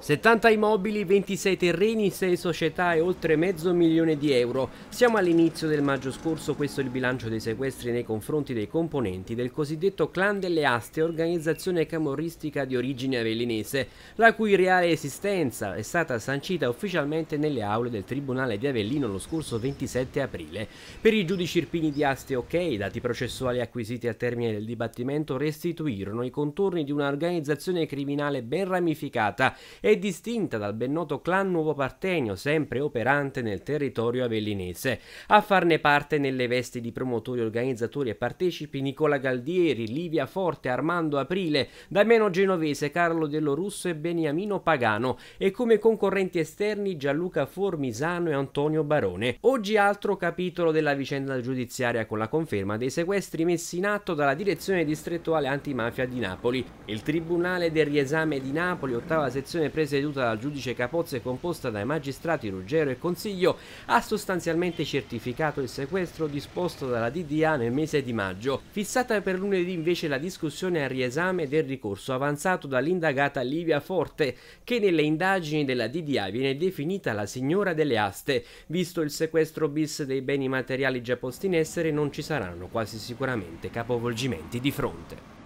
70 immobili, 26 terreni, 6 società e oltre mezzo milione di euro. Siamo all'inizio del maggio scorso, questo è il bilancio dei sequestri nei confronti dei componenti del cosiddetto Clan delle Aste, organizzazione camorristica di origine avellinese, la cui reale esistenza è stata sancita ufficialmente nelle aule del Tribunale di Avellino lo scorso 27 aprile. Per i giudici irpini di Aste OK, i dati processuali acquisiti al termine del dibattimento restituirono i contorni di un'organizzazione criminale ben ramificata e è distinta dal ben noto clan Nuovo Partenio, sempre operante nel territorio avellinese. A farne parte nelle vesti di promotori, organizzatori e partecipi Nicola Galdieri, Livia Forte, Armando Aprile, Damiano Genovese, Carlo Dello Russo e Beniamino Pagano e come concorrenti esterni Gianluca Formisano e Antonio Barone. Oggi altro capitolo della vicenda giudiziaria con la conferma dei sequestri messi in atto dalla direzione distrettuale antimafia di Napoli. Il Tribunale del Riesame di Napoli, ottava sezione presieduta dal giudice Capozzo e composta dai magistrati Ruggero e Consiglio, ha sostanzialmente certificato il sequestro disposto dalla DDA nel mese di maggio. Fissata per lunedì invece la discussione a riesame del ricorso avanzato dall'indagata Livia Forte, che nelle indagini della DDA viene definita la signora delle aste, visto il sequestro bis dei beni materiali già posti in essere non ci saranno quasi sicuramente capovolgimenti di fronte.